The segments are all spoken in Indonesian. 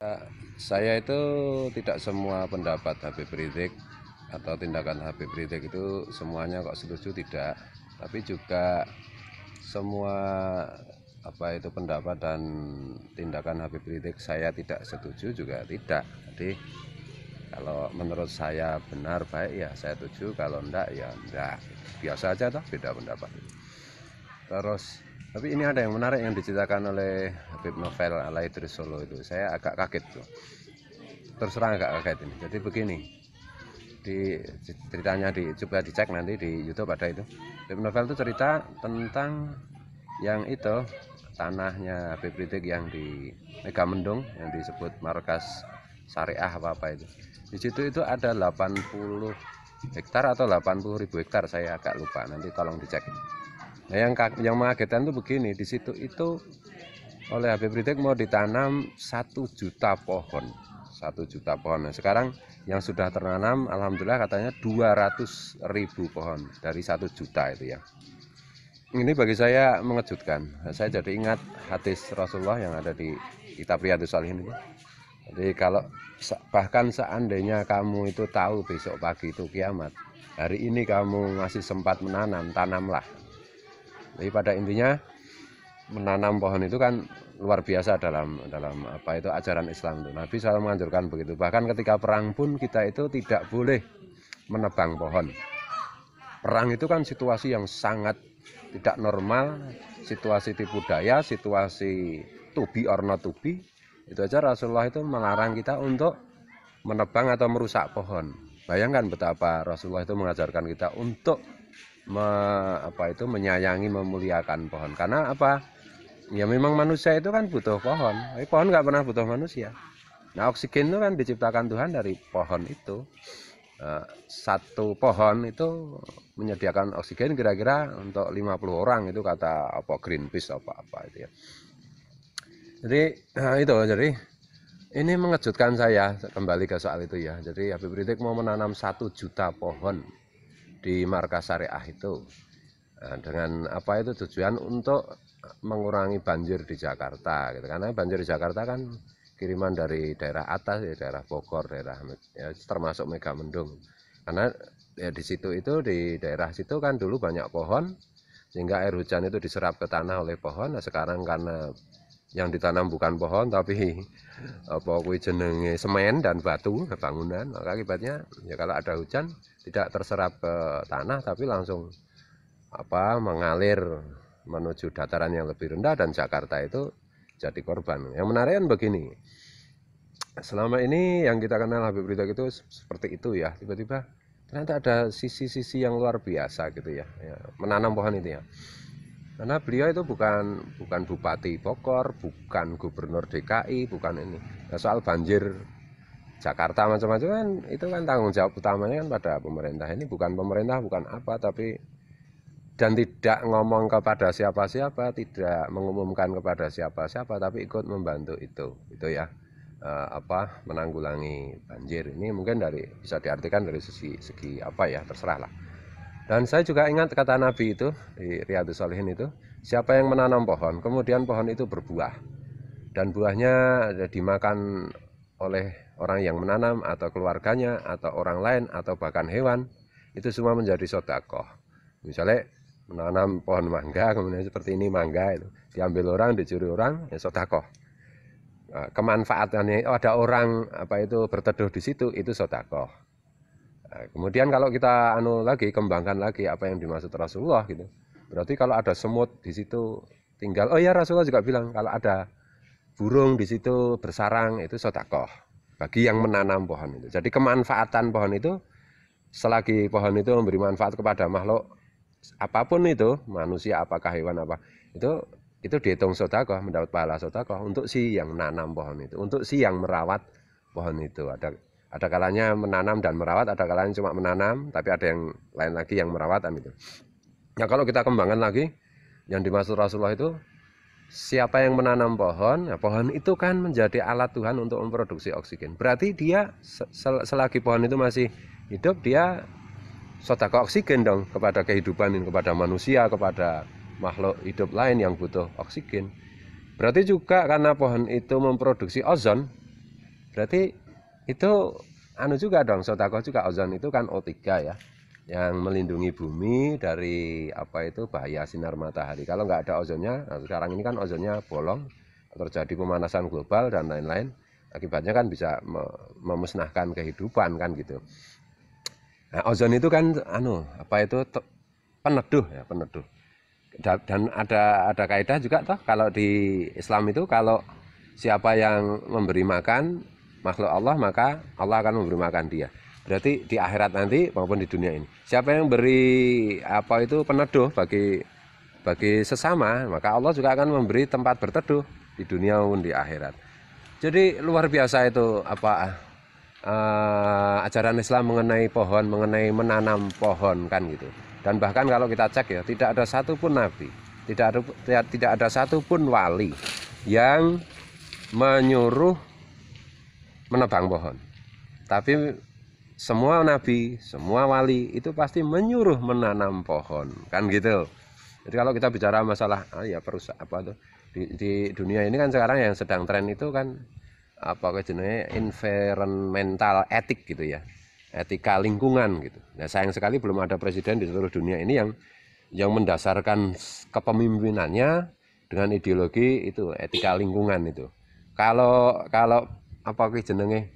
Eh, saya itu tidak semua pendapat Habib Rizik atau tindakan Habib Rizik itu semuanya kok setuju tidak, tapi juga semua apa itu pendapat dan tindakan Habib Rizik saya tidak setuju juga tidak. Jadi kalau menurut saya benar baik ya saya setuju, kalau enggak ya enggak. Biasa aja toh beda pendapat. Terus tapi ini ada yang menarik yang diceritakan oleh Habib Novel ala Solo itu saya agak kaget tuh terus terang agak kaget ini jadi begini di ceritanya di coba dicek nanti di YouTube ada itu Habib Novel itu cerita tentang yang itu tanahnya Habib Ridik yang di Mega Mendung yang disebut markas syariah apa apa itu di situ itu ada 80 hektar atau 80 ribu hektar saya agak lupa nanti tolong dicek Nah, yang yang mengagetkan tuh begini, di situ itu oleh Habib Rizik mau ditanam satu juta pohon, satu juta pohon. Nah, sekarang yang sudah tertanam, alhamdulillah katanya dua ratus ribu pohon dari satu juta itu ya. Ini bagi saya mengejutkan. Nah, saya jadi ingat hadis Rasulullah yang ada di kitab Riyadus Salihin itu. Jadi kalau bahkan seandainya kamu itu tahu besok pagi itu kiamat, hari ini kamu masih sempat menanam, tanamlah tapi pada intinya menanam pohon itu kan luar biasa dalam dalam apa itu ajaran Islam itu Nabi selalu menganjurkan begitu bahkan ketika perang pun kita itu tidak boleh menebang pohon perang itu kan situasi yang sangat tidak normal situasi tipu daya situasi tubi or not be. itu aja Rasulullah itu melarang kita untuk menebang atau merusak pohon bayangkan betapa Rasulullah itu mengajarkan kita untuk me, apa itu menyayangi memuliakan pohon karena apa ya memang manusia itu kan butuh pohon tapi pohon nggak pernah butuh manusia nah oksigen itu kan diciptakan Tuhan dari pohon itu eh, satu pohon itu menyediakan oksigen kira-kira untuk 50 orang itu kata apa Greenpeace apa apa itu ya jadi eh, itu jadi ini mengejutkan saya kembali ke soal itu ya jadi Habib Ridik mau menanam satu juta pohon di markas syariah itu nah, dengan apa itu tujuan untuk mengurangi banjir di Jakarta gitu karena banjir di Jakarta kan kiriman dari daerah atas ya daerah Bogor daerah ya, termasuk Megamendung karena ya di situ itu di daerah situ kan dulu banyak pohon sehingga air hujan itu diserap ke tanah oleh pohon nah sekarang karena yang ditanam bukan pohon tapi apa kuwi jenenge semen dan batu bangunan maka akibatnya ya kalau ada hujan tidak terserap ke tanah tapi langsung apa mengalir menuju dataran yang lebih rendah dan Jakarta itu jadi korban. Yang menarik kan begini. Selama ini yang kita kenal Habib Ridho itu seperti itu ya, tiba-tiba ternyata ada sisi-sisi yang luar biasa gitu ya, ya menanam pohon itu ya karena beliau itu bukan bukan bupati Bogor bukan gubernur DKI bukan ini nah, soal banjir Jakarta macam-macam kan itu kan tanggung jawab utamanya kan pada pemerintah ini bukan pemerintah bukan apa tapi dan tidak ngomong kepada siapa-siapa tidak mengumumkan kepada siapa-siapa tapi ikut membantu itu itu ya eh, apa menanggulangi banjir ini mungkin dari bisa diartikan dari segi segi apa ya terserah lah dan saya juga ingat kata Nabi itu di Riyadus Salihin itu, siapa yang menanam pohon, kemudian pohon itu berbuah. Dan buahnya dimakan oleh orang yang menanam atau keluarganya atau orang lain atau bahkan hewan, itu semua menjadi sodakoh. Misalnya menanam pohon mangga, kemudian seperti ini mangga itu diambil orang, dicuri orang, ya sodakoh nah, kemanfaatannya oh, ada orang apa itu berteduh di situ itu sodakoh Eh, kemudian kalau kita anu lagi kembangkan lagi apa yang dimaksud Rasulullah gitu. Berarti kalau ada semut di situ tinggal. Oh ya Rasulullah juga bilang kalau ada burung di situ bersarang itu sotakoh bagi yang menanam pohon itu. Jadi kemanfaatan pohon itu selagi pohon itu memberi manfaat kepada makhluk apapun itu manusia apakah hewan apa itu itu dihitung sotakoh mendapat pahala sotakoh untuk si yang menanam pohon itu untuk si yang merawat pohon itu ada ada kalanya menanam dan merawat, ada kalanya cuma menanam, tapi ada yang lain lagi yang merawat kan gitu. Nah kalau kita kembangkan lagi, yang dimaksud Rasulullah itu siapa yang menanam pohon, ya pohon itu kan menjadi alat Tuhan untuk memproduksi oksigen. Berarti dia sel selagi pohon itu masih hidup, dia sodaka oksigen dong kepada kehidupan kepada manusia, kepada makhluk hidup lain yang butuh oksigen. Berarti juga karena pohon itu memproduksi ozon, berarti itu anu juga dong sotako juga ozon itu kan O3 ya yang melindungi bumi dari apa itu bahaya sinar matahari kalau nggak ada ozonnya nah sekarang ini kan ozonnya bolong terjadi pemanasan global dan lain-lain akibatnya kan bisa memusnahkan kehidupan kan gitu nah, ozon itu kan anu apa itu peneduh ya peneduh dan ada ada kaidah juga toh kalau di Islam itu kalau siapa yang memberi makan makhluk Allah maka Allah akan memberi makan dia berarti di akhirat nanti maupun di dunia ini siapa yang beri apa itu peneduh bagi bagi sesama maka Allah juga akan memberi tempat berteduh di dunia maupun di akhirat jadi luar biasa itu apa uh, ajaran Islam mengenai pohon mengenai menanam pohon kan gitu dan bahkan kalau kita cek ya tidak ada satupun nabi tidak ada tidak, ada ada satupun wali yang menyuruh menebang pohon. Tapi semua nabi, semua wali itu pasti menyuruh menanam pohon, kan gitu. Jadi kalau kita bicara masalah ah ya perusak apa tuh di, di dunia ini kan sekarang yang sedang tren itu kan apa jenisnya environmental etik gitu ya etika lingkungan gitu. Nah sayang sekali belum ada presiden di seluruh dunia ini yang yang mendasarkan kepemimpinannya dengan ideologi itu etika lingkungan itu. Kalau kalau apa ki jenenge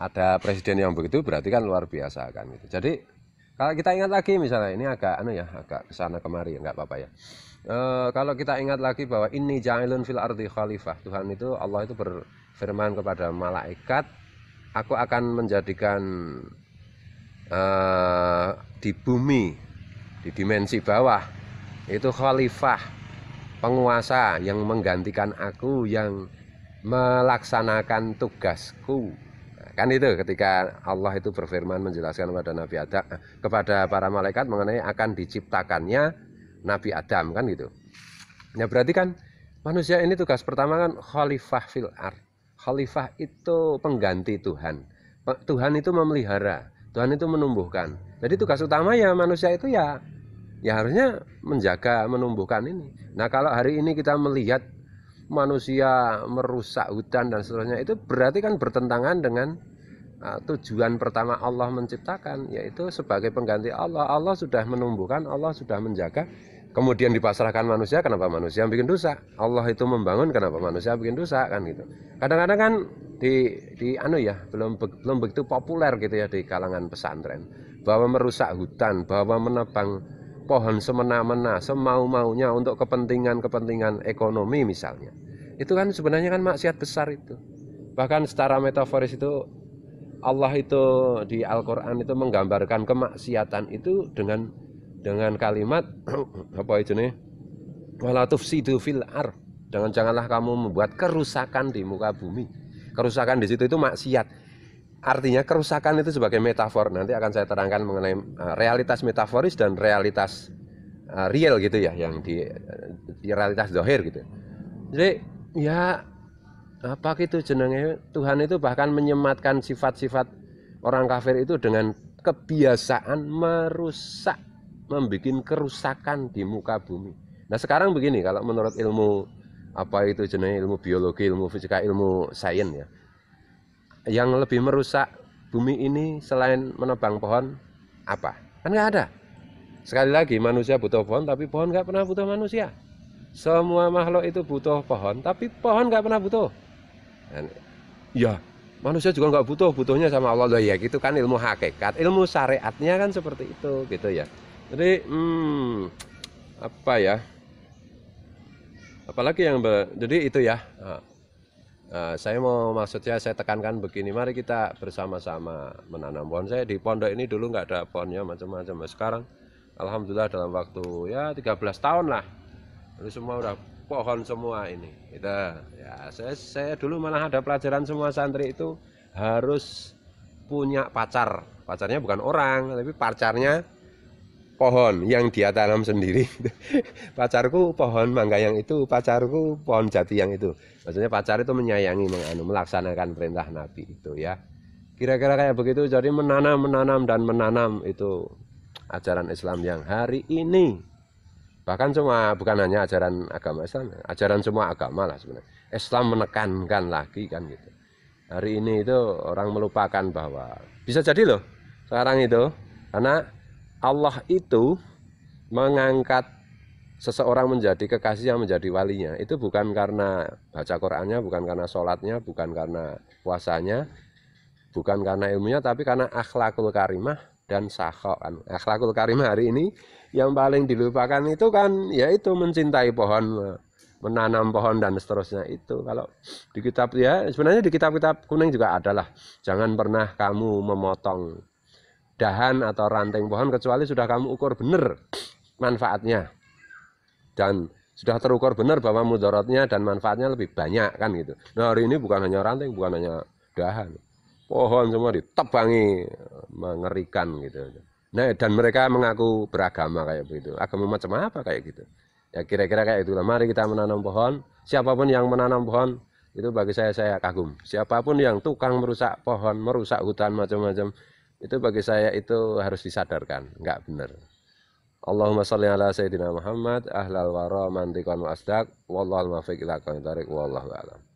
ada presiden yang begitu berarti kan luar biasa kan gitu. Jadi kalau kita ingat lagi misalnya ini agak anu ya agak kesana kemari nggak apa-apa ya. E, kalau kita ingat lagi bahwa ini jailun fil ardi khalifah Tuhan itu Allah itu berfirman kepada malaikat aku akan menjadikan e, di bumi di dimensi bawah itu khalifah penguasa yang menggantikan aku yang melaksanakan tugasku kan itu ketika Allah itu berfirman menjelaskan kepada Nabi Adam eh, kepada para malaikat mengenai akan diciptakannya Nabi Adam kan gitu ya berarti kan manusia ini tugas pertama kan khalifah fil ar khalifah itu pengganti Tuhan Tuhan itu memelihara Tuhan itu menumbuhkan jadi tugas utama ya manusia itu ya ya harusnya menjaga menumbuhkan ini nah kalau hari ini kita melihat manusia merusak hutan dan seterusnya itu berarti kan bertentangan dengan uh, tujuan pertama Allah menciptakan yaitu sebagai pengganti Allah Allah sudah menumbuhkan Allah sudah menjaga kemudian dipasrahkan manusia kenapa manusia bikin dosa Allah itu membangun kenapa manusia bikin dosa kan gitu kadang-kadang kan di di anu ya belum belum begitu populer gitu ya di kalangan pesantren bahwa merusak hutan bahwa menebang pohon semena-mena semau-maunya untuk kepentingan-kepentingan ekonomi misalnya itu kan sebenarnya kan maksiat besar itu bahkan secara metaforis itu Allah itu di Al-Qur'an itu menggambarkan kemaksiatan itu dengan dengan kalimat apa itu nih wala tufsidu fil ar dengan janganlah kamu membuat kerusakan di muka bumi kerusakan di situ itu maksiat artinya kerusakan itu sebagai metafor nanti akan saya terangkan mengenai eh, realitas metaforis dan realitas eh, real gitu ya yang di, di eh, realitas dohir gitu jadi ya apa gitu jenenge Tuhan itu bahkan menyematkan sifat-sifat orang kafir itu dengan kebiasaan merusak membuat kerusakan di muka bumi nah sekarang begini kalau menurut ilmu apa itu jenenge ilmu biologi ilmu fisika ilmu sains ya yang lebih merusak bumi ini selain menebang pohon apa kan nggak ada sekali lagi manusia butuh pohon tapi pohon nggak pernah butuh manusia semua makhluk itu butuh pohon tapi pohon nggak pernah butuh Dan, ya manusia juga nggak butuh butuhnya sama Allah loh ya gitu kan ilmu hakikat ilmu syariatnya kan seperti itu gitu ya jadi hmm, apa ya apalagi yang ber, jadi itu ya ah. Ah, saya mau maksudnya saya tekankan begini mari kita bersama-sama menanam pohon saya di pondok ini dulu nggak ada pohonnya macam-macam sekarang Alhamdulillah dalam waktu ya 13 tahun lah ini semua udah pohon semua ini kita gitu. ya saya, saya dulu malah ada pelajaran semua santri itu harus punya pacar pacarnya bukan orang tapi pacarnya pohon yang dia tanam sendiri pacarku pohon mangga yang itu pacarku pohon jati yang itu maksudnya pacar itu menyayangi menganu melaksanakan perintah nabi itu ya kira-kira kayak begitu jadi menanam menanam dan menanam itu ajaran Islam yang hari ini bahkan cuma bukan hanya ajaran agama Islam ya, ajaran semua agama lah sebenarnya Islam menekankan lagi kan gitu hari ini itu orang melupakan bahwa bisa jadi loh sekarang itu karena Allah itu mengangkat seseorang menjadi kekasih yang menjadi walinya itu bukan karena baca Qurannya bukan karena sholatnya bukan karena puasanya bukan karena ilmunya tapi karena akhlakul karimah dan sakho kan akhlakul karimah hari ini yang paling dilupakan itu kan yaitu mencintai pohon menanam pohon dan seterusnya itu kalau di kitab ya sebenarnya di kitab-kitab kuning juga adalah jangan pernah kamu memotong dahan atau ranting pohon kecuali sudah kamu ukur benar manfaatnya dan sudah terukur benar bahwa mudaratnya dan manfaatnya lebih banyak kan gitu. Nah hari ini bukan hanya ranting, bukan hanya dahan, pohon semua ditebangi mengerikan gitu nah dan mereka mengaku beragama kayak begitu agama macam apa kayak gitu ya kira-kira kayak itulah mari kita menanam pohon siapapun yang menanam pohon itu bagi saya saya kagum siapapun yang tukang merusak pohon merusak hutan macam-macam itu bagi saya itu harus disadarkan nggak benar Allahumma salli ala sayyidina Muhammad ahlal wara mantikan wasdak, wallahul muwaffiq ila aqwamit thariq wallahu a'lam